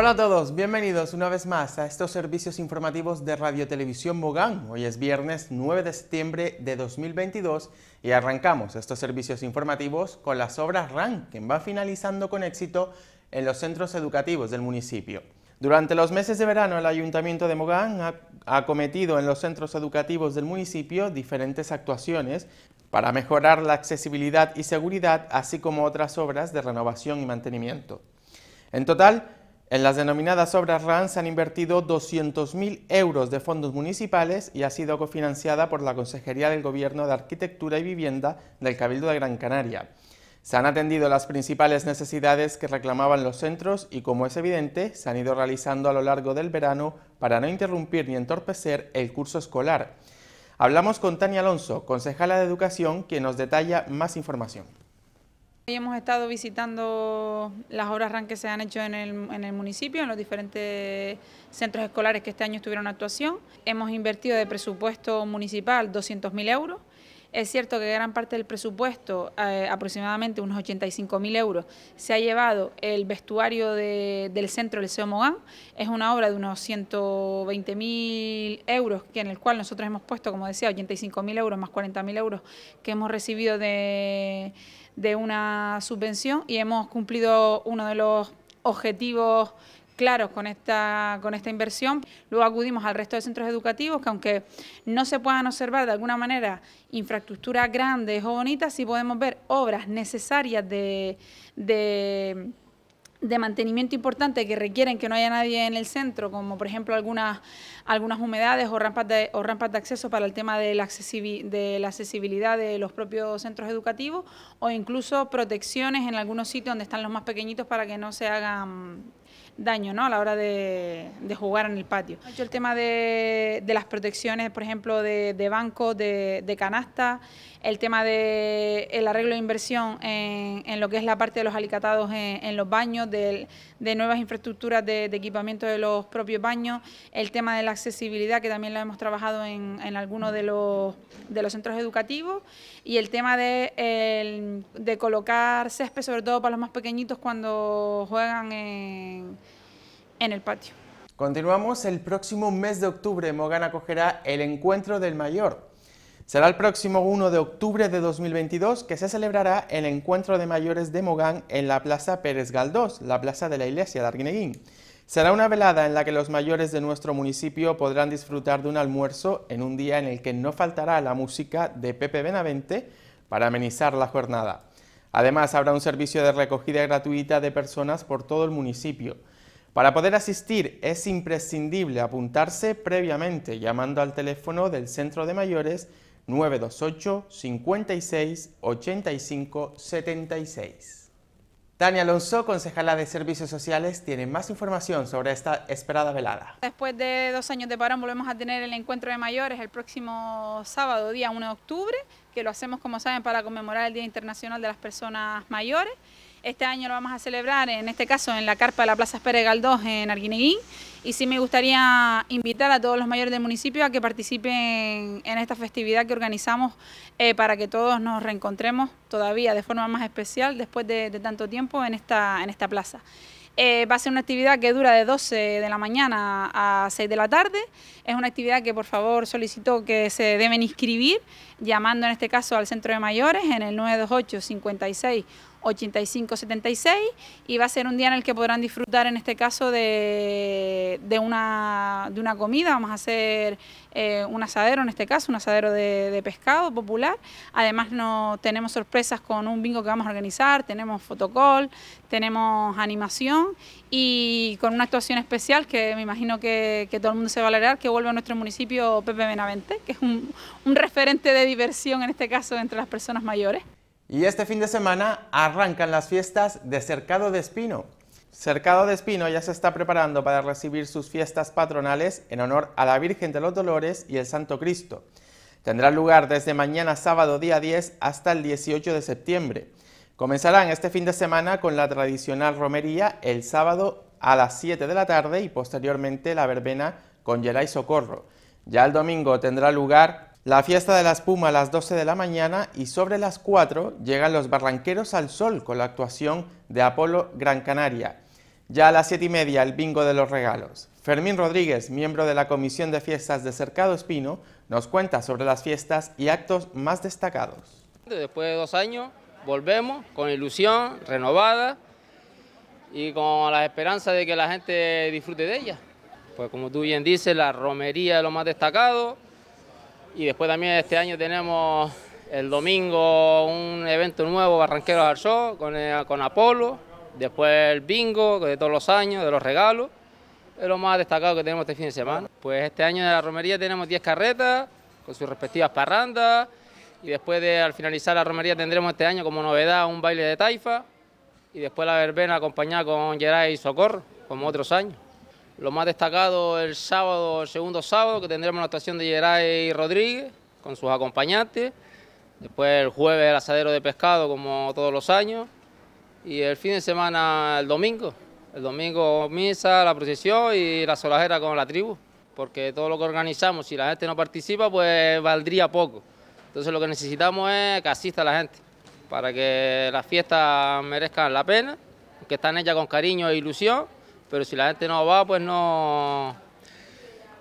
Hola a todos, bienvenidos una vez más a estos servicios informativos de Radio Televisión Mogán. Hoy es viernes 9 de septiembre de 2022 y arrancamos estos servicios informativos con las obras RAN, que va finalizando con éxito en los centros educativos del municipio. Durante los meses de verano, el Ayuntamiento de Mogán ha acometido en los centros educativos del municipio diferentes actuaciones para mejorar la accesibilidad y seguridad, así como otras obras de renovación y mantenimiento. En total, en las denominadas obras RAN se han invertido 200.000 euros de fondos municipales y ha sido cofinanciada por la Consejería del Gobierno de Arquitectura y Vivienda del Cabildo de Gran Canaria. Se han atendido las principales necesidades que reclamaban los centros y, como es evidente, se han ido realizando a lo largo del verano para no interrumpir ni entorpecer el curso escolar. Hablamos con Tania Alonso, concejala de Educación, quien nos detalla más información. Hoy hemos estado visitando las obras RAN que se han hecho en el, en el, municipio, en los diferentes centros escolares que este año tuvieron actuación. Hemos invertido de presupuesto municipal 200.000 euros es cierto que gran parte del presupuesto, eh, aproximadamente unos 85 mil euros, se ha llevado el vestuario del centro del SEO Mogán. Es una obra de unos 120 mil euros, que en el cual nosotros hemos puesto, como decía, 85 mil euros más 40 mil euros que hemos recibido de, de una subvención y hemos cumplido uno de los objetivos Claro, con esta, con esta inversión. Luego acudimos al resto de centros educativos que aunque no se puedan observar de alguna manera infraestructuras grandes o bonitas, sí podemos ver obras necesarias de, de mantenimiento importante que requieren que no haya nadie en el centro, como por ejemplo algunas, algunas humedades o rampas, de, o rampas de acceso para el tema de la accesibilidad de los propios centros educativos o incluso protecciones en algunos sitios donde están los más pequeñitos para que no se hagan daño ¿no? a la hora de, jugar en el patio. el tema de, las protecciones, por ejemplo, de, de bancos, de, canastas, el tema del arreglo de inversión en, lo que es la parte de los alicatados en, los baños, de nuevas infraestructuras de, equipamiento de los propios baños, el tema de la accesibilidad, que también lo hemos trabajado en, algunos de los, centros educativos, y el tema de, colocar césped, sobre todo para los más pequeñitos cuando juegan en, en el patio. Continuamos, el próximo mes de octubre Mogán acogerá el Encuentro del Mayor, Será el próximo 1 de octubre de 2022 que se celebrará el encuentro de mayores de Mogán en la Plaza Pérez Galdós, la Plaza de la Iglesia de Arguineguín. Será una velada en la que los mayores de nuestro municipio podrán disfrutar de un almuerzo en un día en el que no faltará la música de Pepe Benavente para amenizar la jornada. Además, habrá un servicio de recogida gratuita de personas por todo el municipio. Para poder asistir es imprescindible apuntarse previamente llamando al teléfono del Centro de Mayores 928 56 85 76. Tania Alonso, concejala de Servicios Sociales, tiene más información sobre esta esperada velada. Después de dos años de parón volvemos a tener el encuentro de mayores el próximo sábado, día 1 de octubre, que lo hacemos, como saben, para conmemorar el Día Internacional de las Personas Mayores. Este año lo vamos a celebrar, en este caso, en la carpa de la Plaza espere Galdós, en Arguineguín. Y sí me gustaría invitar a todos los mayores del municipio a que participen en esta festividad que organizamos eh, para que todos nos reencontremos todavía de forma más especial después de, tanto tiempo en esta, en esta plaza. Eh, va a ser una actividad que dura de 12 de la mañana a 6 de la tarde. Es una actividad que por favor solicito que se deben inscribir llamando en este caso al centro de mayores en el 928 56 ...85-76, y va a ser un día en el que podrán disfrutar en este caso de, de, una, comida, vamos a hacer eh, un asadero en este caso, un asadero de, pescado popular, además no, tenemos sorpresas con un bingo que vamos a organizar, tenemos fotocall, tenemos animación y con una actuación especial que me imagino que, todo el mundo se va a alegrar, que vuelve a nuestro municipio Pepe Benavente, que es un referente de diversión en este caso entre las personas mayores. Y este fin de semana arrancan las fiestas de Cercado de Espino. Cercado de Espino ya se está preparando para recibir sus fiestas patronales en honor a la Virgen de los Dolores y el Santo Cristo. Tendrá lugar desde mañana sábado día 10 hasta el 18 de septiembre. Comenzarán este fin de semana con la tradicional romería el sábado a las 7 de la tarde y posteriormente la verbena con y Socorro. Ya el domingo tendrá lugar la fiesta de la espuma a las 12 de la mañana y sobre las 4 llegan los Barranqueros al Sol con la actuación de Apolo Gran Canaria. Ya a las 7 y media el bingo de los regalos. Fermín Rodríguez, miembro de la Comisión de Fiestas de Cercado Espino, nos cuenta sobre las fiestas y actos más destacados. Después de dos años volvemos con ilusión renovada y con la esperanza de que la gente disfrute de ella. Pues como tú bien dices, la romería es lo más destacado, y después también este año tenemos el domingo un evento nuevo, Barranquero al Show, eh, con, Apolo, después el bingo de todos los años, de los regalos, es lo más destacado que tenemos este fin de semana. Pues este año en la romería tenemos 10 carretas con sus respectivas parrandas y después de al finalizar la romería tendremos este año como novedad un baile de taifa y después la verbena acompañada con Geray y Socorro, como otros años. Lo más destacado el sábado, el segundo sábado, que tendremos la actuación de Geray Rodríguez con sus acompañantes. Después el jueves el asadero de pescado, como todos los años. Y el fin de semana, el domingo. El domingo misa, la procesión y la solajera con la tribu. Porque todo lo que organizamos, si la gente no participa, pues valdría poco. Entonces lo que necesitamos es que asista la gente, para que las fiestas merezcan la pena, que están hechas con cariño e ilusión pero si la gente no va, pues no,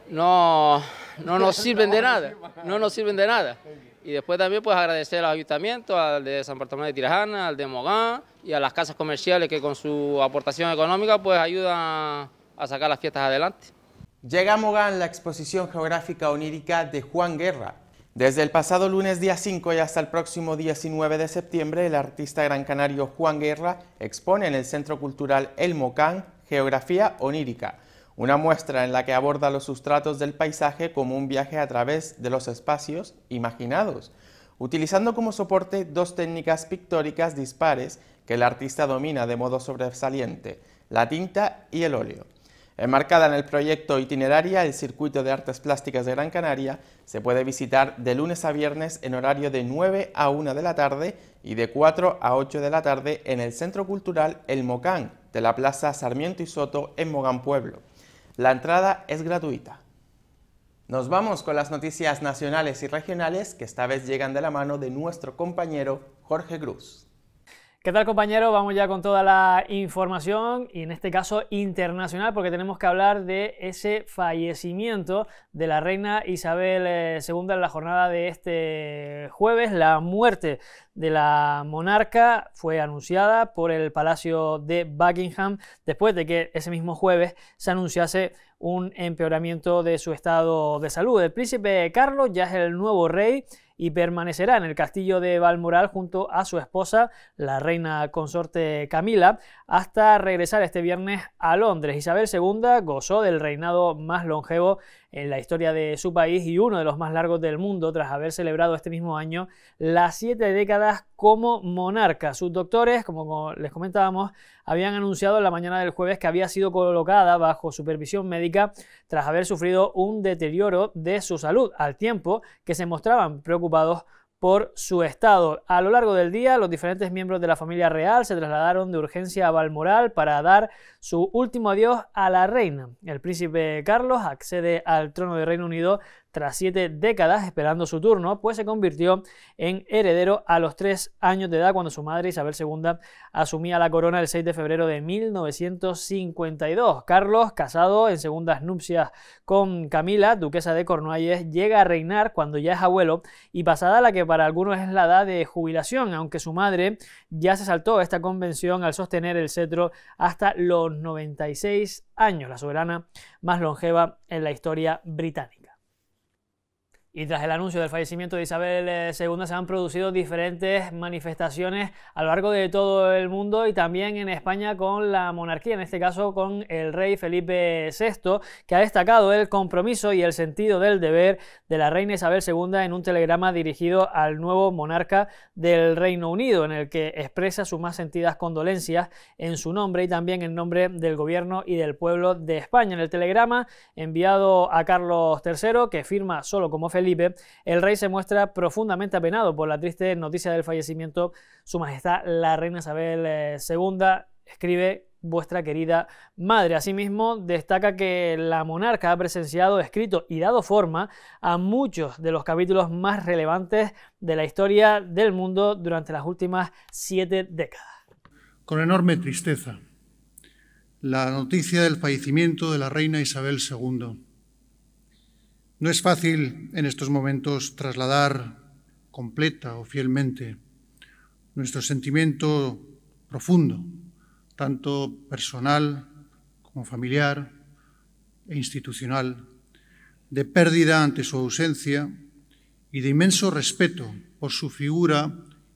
no, no nos sirven de nada, no nos sirven de nada. Y después también pues agradecer al los ayuntamientos, al de San Bartolomé de Tirajana, al de Mogán y a las casas comerciales que con su aportación económica pues ayudan a sacar las fiestas adelante. Llega a Mogán la exposición geográfica onírica de Juan Guerra. Desde el pasado lunes día 5 y hasta el próximo 19 de septiembre, el artista gran canario Juan Guerra expone en el Centro Cultural El Mocán Geografía onírica, una muestra en la que aborda los sustratos del paisaje como un viaje a través de los espacios imaginados, utilizando como soporte dos técnicas pictóricas dispares que el artista domina de modo sobresaliente, la tinta y el óleo. Enmarcada en el proyecto Itineraria, el Circuito de Artes Plásticas de Gran Canaria se puede visitar de lunes a viernes en horario de 9 a 1 de la tarde y de 4 a 8 de la tarde en el Centro Cultural El Mocán, de la Plaza Sarmiento y Soto en Mogán Pueblo. La entrada es gratuita. Nos vamos con las noticias nacionales y regionales que esta vez llegan de la mano de nuestro compañero Jorge Cruz. ¿Qué tal compañeros? Vamos ya con toda la información y en este caso internacional porque tenemos que hablar de ese fallecimiento de la reina Isabel II eh, en la jornada de este jueves. La muerte de la monarca fue anunciada por el Palacio de Buckingham después de que ese mismo jueves se anunciase un empeoramiento de su estado de salud. El príncipe Carlos ya es el nuevo rey y permanecerá en el castillo de Balmoral junto a su esposa, la reina consorte Camila, hasta regresar este viernes a Londres. Isabel II gozó del reinado más longevo en la historia de su país y uno de los más largos del mundo tras haber celebrado este mismo año las siete décadas como monarca. Sus doctores, como les comentábamos, habían anunciado en la mañana del jueves que había sido colocada bajo supervisión médica tras haber sufrido un deterioro de su salud, al tiempo que se mostraban preocupados por su estado. A lo largo del día, los diferentes miembros de la familia real se trasladaron de urgencia a Balmoral para dar su último adiós a la reina. El príncipe Carlos accede al trono del Reino Unido tras siete décadas esperando su turno, pues se convirtió en heredero a los tres años de edad cuando su madre Isabel II asumía la corona el 6 de febrero de 1952. Carlos, casado en segundas nupcias con Camila, duquesa de Cornualles, llega a reinar cuando ya es abuelo y pasada la que para algunos es la edad de jubilación, aunque su madre ya se saltó esta convención al sostener el cetro hasta los 96 años, la soberana más longeva en la historia británica. Y tras el anuncio del fallecimiento de Isabel II eh, se han producido diferentes manifestaciones a lo largo de todo el mundo y también en España con la monarquía, en este caso con el rey Felipe VI, que ha destacado el compromiso y el sentido del deber de la reina Isabel II en un telegrama dirigido al nuevo monarca del Reino Unido, en el que expresa sus más sentidas condolencias en su nombre y también en nombre del gobierno y del pueblo de España. En el telegrama enviado a Carlos III, que firma solo como el rey se muestra profundamente apenado por la triste noticia del fallecimiento. Su Majestad la Reina Isabel II eh, escribe vuestra querida madre. Asimismo, destaca que la monarca ha presenciado, escrito y dado forma a muchos de los capítulos más relevantes de la historia del mundo durante las últimas siete décadas. Con enorme tristeza, la noticia del fallecimiento de la reina Isabel II no es fácil en estos momentos trasladar completa o fielmente nuestro sentimiento profundo, tanto personal como familiar e institucional, de pérdida ante su ausencia y de inmenso respeto por su figura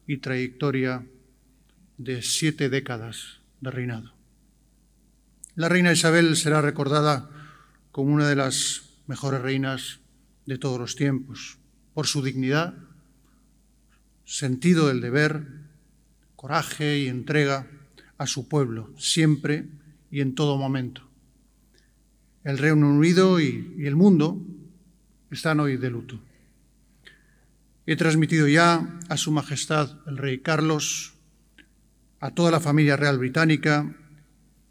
y trayectoria de siete décadas de reinado. La reina Isabel será recordada como una de las mejores reinas de todos los tiempos, por su dignidad, sentido del deber, coraje y entrega a su pueblo, siempre y en todo momento. El Reino Unido y, y el mundo están hoy de luto. He transmitido ya a Su Majestad el Rey Carlos, a toda la familia real británica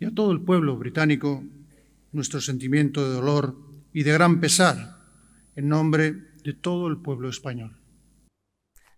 y a todo el pueblo británico nuestro sentimiento de dolor y de gran pesar en nombre de todo el pueblo español.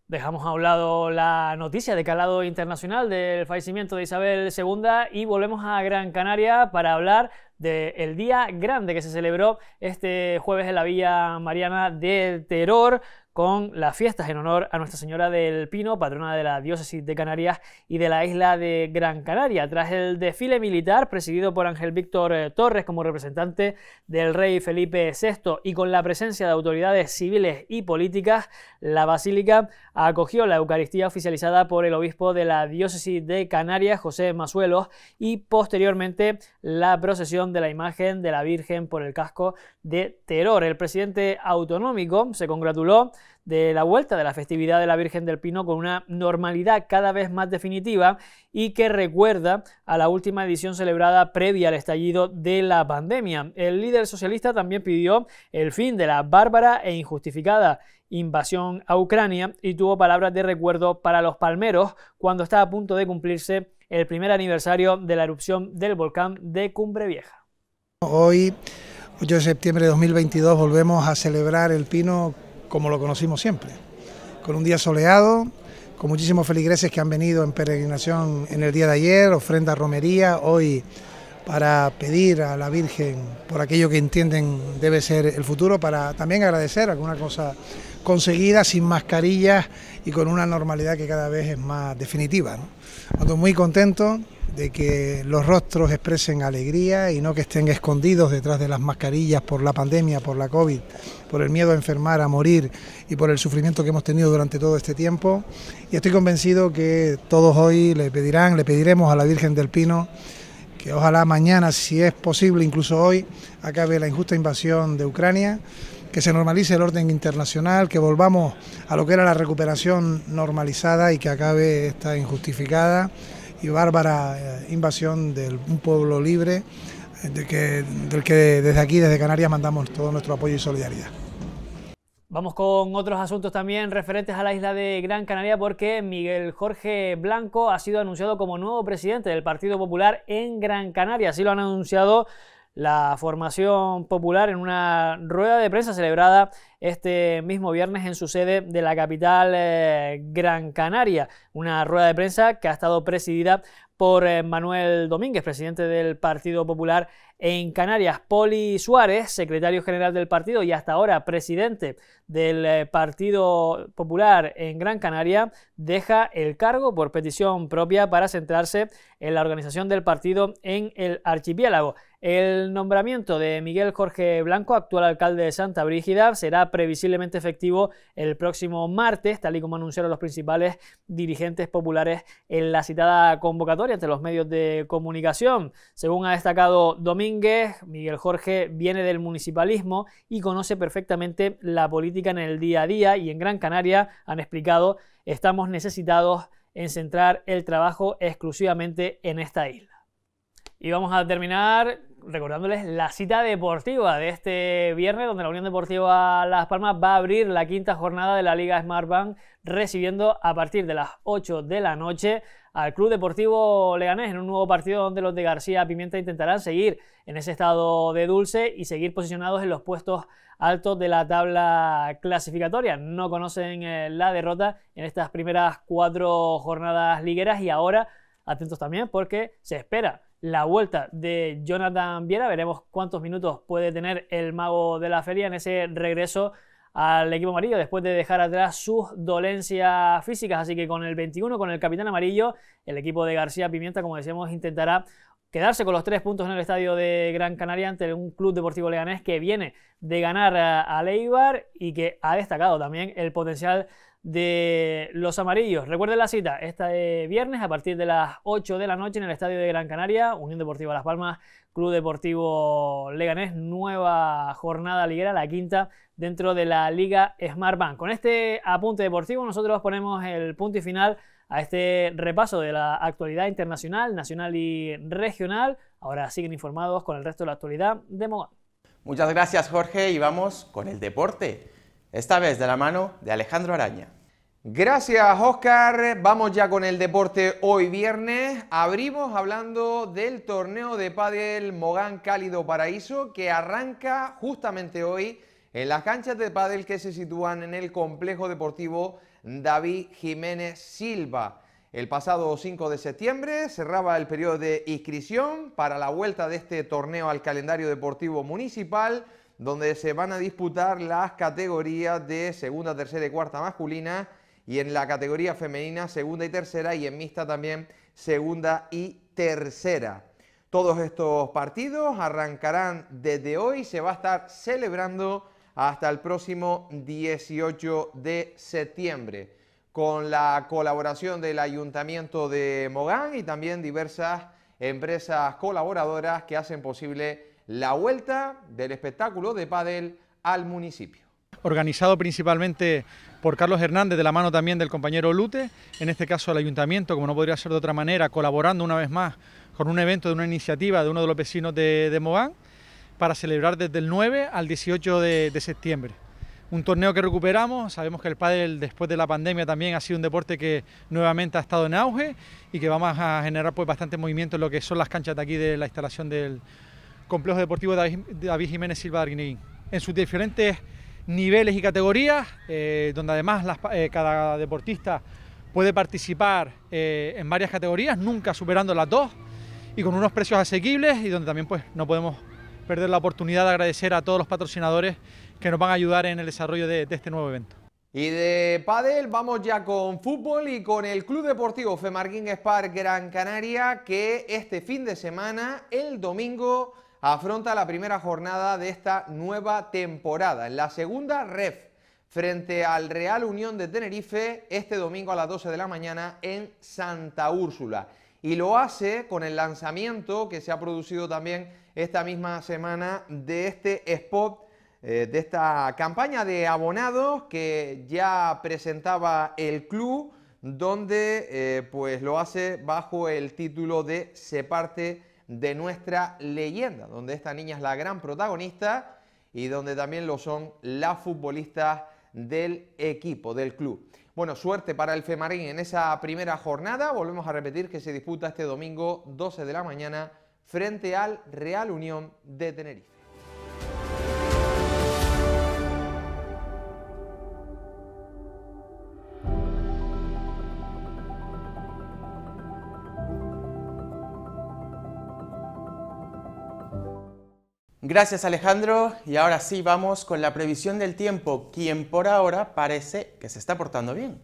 Dejamos a un lado la noticia de calado internacional del fallecimiento de Isabel II y volvemos a Gran Canaria para hablar del día grande que se celebró este jueves en la Villa Mariana de Terror, con las fiestas en honor a Nuestra Señora del Pino, patrona de la diócesis de Canarias y de la isla de Gran Canaria. Tras el desfile militar presidido por Ángel Víctor eh, Torres como representante del rey Felipe VI y con la presencia de autoridades civiles y políticas, la basílica acogió la Eucaristía oficializada por el obispo de la diócesis de Canarias, José Masuelos, y posteriormente la procesión de la imagen de la Virgen por el casco de Teror. El presidente autonómico se congratuló de la vuelta de la festividad de la Virgen del Pino con una normalidad cada vez más definitiva y que recuerda a la última edición celebrada previa al estallido de la pandemia. El líder socialista también pidió el fin de la bárbara e injustificada invasión a Ucrania y tuvo palabras de recuerdo para los palmeros cuando está a punto de cumplirse el primer aniversario de la erupción del volcán de Cumbre Vieja. Hoy, 8 de septiembre de 2022, volvemos a celebrar el pino como lo conocimos siempre, con un día soleado, con muchísimos feligreses que han venido en peregrinación en el día de ayer, ofrenda romería, hoy para pedir a la Virgen por aquello que entienden debe ser el futuro, para también agradecer alguna cosa conseguida sin mascarillas y con una normalidad que cada vez es más definitiva. ¿no? muy contento de que los rostros expresen alegría y no que estén escondidos detrás de las mascarillas por la pandemia, por la COVID por el miedo a enfermar, a morir y por el sufrimiento que hemos tenido durante todo este tiempo. Y estoy convencido que todos hoy le pedirán, le pediremos a la Virgen del Pino que ojalá mañana, si es posible, incluso hoy, acabe la injusta invasión de Ucrania, que se normalice el orden internacional, que volvamos a lo que era la recuperación normalizada y que acabe esta injustificada y bárbara eh, invasión de un pueblo libre, eh, del que desde aquí, desde Canarias, mandamos todo nuestro apoyo y solidaridad. Vamos con otros asuntos también referentes a la isla de Gran Canaria porque Miguel Jorge Blanco ha sido anunciado como nuevo presidente del Partido Popular en Gran Canaria. Así lo han anunciado la formación popular en una rueda de prensa celebrada este mismo viernes en su sede de la capital eh, Gran Canaria. Una rueda de prensa que ha estado presidida por eh, Manuel Domínguez, presidente del Partido Popular en Canarias, Poli Suárez, secretario general del partido y hasta ahora presidente del eh, Partido Popular en Gran Canaria, deja el cargo por petición propia para centrarse en la organización del partido en el archipiélago. El nombramiento de Miguel Jorge Blanco, actual alcalde de Santa Brígida, será previsiblemente efectivo el próximo martes, tal y como anunciaron los principales dirigentes populares en la citada convocatoria ante los medios de comunicación. Según ha destacado Domínguez, Miguel Jorge viene del municipalismo y conoce perfectamente la política en el día a día y en Gran Canaria han explicado estamos necesitados en centrar el trabajo exclusivamente en esta isla. Y vamos a terminar recordándoles la cita deportiva de este viernes, donde la Unión Deportiva Las Palmas va a abrir la quinta jornada de la Liga Smart Bank recibiendo a partir de las 8 de la noche al Club Deportivo Leganés en un nuevo partido donde los de García Pimienta intentarán seguir en ese estado de dulce y seguir posicionados en los puestos altos de la tabla clasificatoria. No conocen eh, la derrota en estas primeras cuatro jornadas ligueras y ahora atentos también porque se espera la vuelta de Jonathan Viera. Veremos cuántos minutos puede tener el mago de la feria en ese regreso al equipo amarillo después de dejar atrás sus dolencias físicas. Así que con el 21, con el capitán amarillo, el equipo de García Pimienta, como decíamos, intentará quedarse con los tres puntos en el estadio de Gran Canaria ante un club deportivo leganés que viene de ganar a Leibar y que ha destacado también el potencial de los amarillos. Recuerden la cita, este viernes a partir de las 8 de la noche en el Estadio de Gran Canaria, Unión Deportiva Las Palmas, Club Deportivo Leganés, nueva jornada liguera, la quinta dentro de la Liga Smart Bank. Con este apunte deportivo nosotros ponemos el punto y final a este repaso de la actualidad internacional, nacional y regional. Ahora siguen informados con el resto de la actualidad de Mogán. Muchas gracias Jorge y vamos con el deporte esta vez de la mano de Alejandro Araña. Gracias Oscar, vamos ya con el deporte hoy viernes. Abrimos hablando del torneo de pádel Mogán Cálido Paraíso que arranca justamente hoy en las canchas de pádel que se sitúan en el complejo deportivo David Jiménez Silva. El pasado 5 de septiembre cerraba el periodo de inscripción para la vuelta de este torneo al calendario deportivo municipal donde se van a disputar las categorías de segunda, tercera y cuarta masculina y en la categoría femenina segunda y tercera y en mixta también segunda y tercera. Todos estos partidos arrancarán desde hoy, se va a estar celebrando hasta el próximo 18 de septiembre, con la colaboración del Ayuntamiento de Mogán y también diversas empresas colaboradoras que hacen posible la vuelta del espectáculo de pádel al municipio organizado principalmente por Carlos Hernández, de la mano también del compañero Lute, en este caso el ayuntamiento, como no podría ser de otra manera, colaborando una vez más con un evento de una iniciativa de uno de los vecinos de, de Mogán, para celebrar desde el 9 al 18 de, septiembre. Un torneo que recuperamos, sabemos que el pádel después de la pandemia también ha sido un deporte que nuevamente ha estado en auge y que vamos a generar pues bastante movimiento en lo que son las canchas de aquí de la instalación del, Complejo Deportivo de David Jiménez Silva de En sus diferentes niveles y categorías, eh, donde además eh, cada deportista puede participar eh, en varias categorías, nunca superando las dos, y con unos precios asequibles y donde también pues, no podemos perder la oportunidad de agradecer a todos los patrocinadores que nos van a ayudar en el desarrollo de, este nuevo evento. Y de pádel vamos ya con fútbol y con el Club Deportivo Femarguín Spar Gran Canaria que este fin de semana, el domingo, afronta la primera jornada de esta nueva temporada. En la segunda ref, frente al Real Unión de Tenerife, este domingo a las 12 de la mañana en Santa Úrsula. Y lo hace con el lanzamiento que se ha producido también esta misma semana de este spot, eh, de esta campaña de abonados que ya presentaba el club, donde eh, pues lo hace bajo el título de Se parte de nuestra leyenda, donde esta niña es la gran protagonista y donde también lo son las futbolistas del equipo, del club. Bueno, suerte para el Femarín en esa primera jornada. Volvemos a repetir que se disputa este domingo 12 de la mañana frente al Real Unión de Tenerife. Gracias Alejandro. Y ahora sí, vamos con la previsión del tiempo, quien por ahora parece que se está portando bien.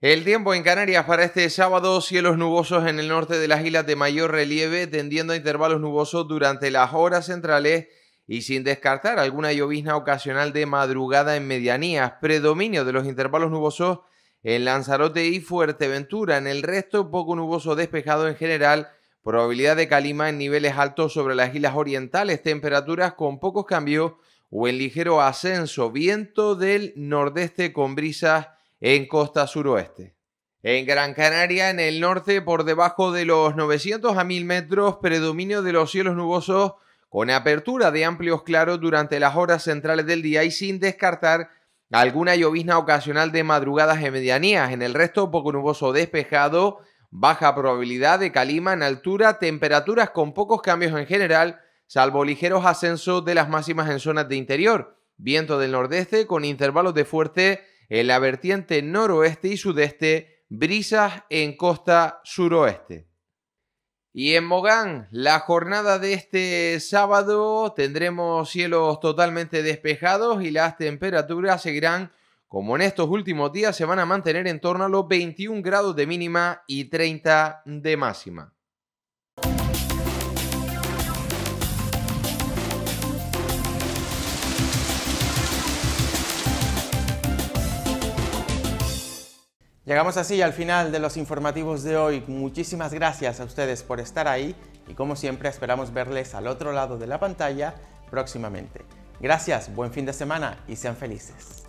El tiempo en Canarias para este sábado, cielos nubosos en el norte de las islas de mayor relieve, tendiendo a intervalos nubosos durante las horas centrales y sin descartar alguna llovizna ocasional de madrugada en medianías, predominio de los intervalos nubosos en Lanzarote y Fuerteventura, en el resto poco nuboso despejado en general, probabilidad de calima en niveles altos sobre las islas orientales, temperaturas con pocos cambios o en ligero ascenso, viento del nordeste con brisas en costa suroeste. En Gran Canaria, en el norte, por debajo de los 900 a 1000 metros, predominio de los cielos nubosos con apertura de amplios claros durante las horas centrales del día y sin descartar alguna llovizna ocasional de madrugadas y medianías. En el resto, poco nuboso despejado, baja probabilidad de calima en altura, temperaturas con pocos cambios en general, salvo ligeros ascensos de las máximas en zonas de interior. Viento del nordeste con intervalos de fuerte en la vertiente noroeste y sudeste, brisas en costa suroeste. Y en Mogán, la jornada de este sábado tendremos cielos totalmente despejados y las temperaturas seguirán, como en estos últimos días, se van a mantener en torno a los 21 grados de mínima y 30 de máxima. Llegamos así al final de los informativos de hoy. Muchísimas gracias a ustedes por estar ahí y como siempre esperamos verles al otro lado de la pantalla próximamente. Gracias, buen fin de semana y sean felices.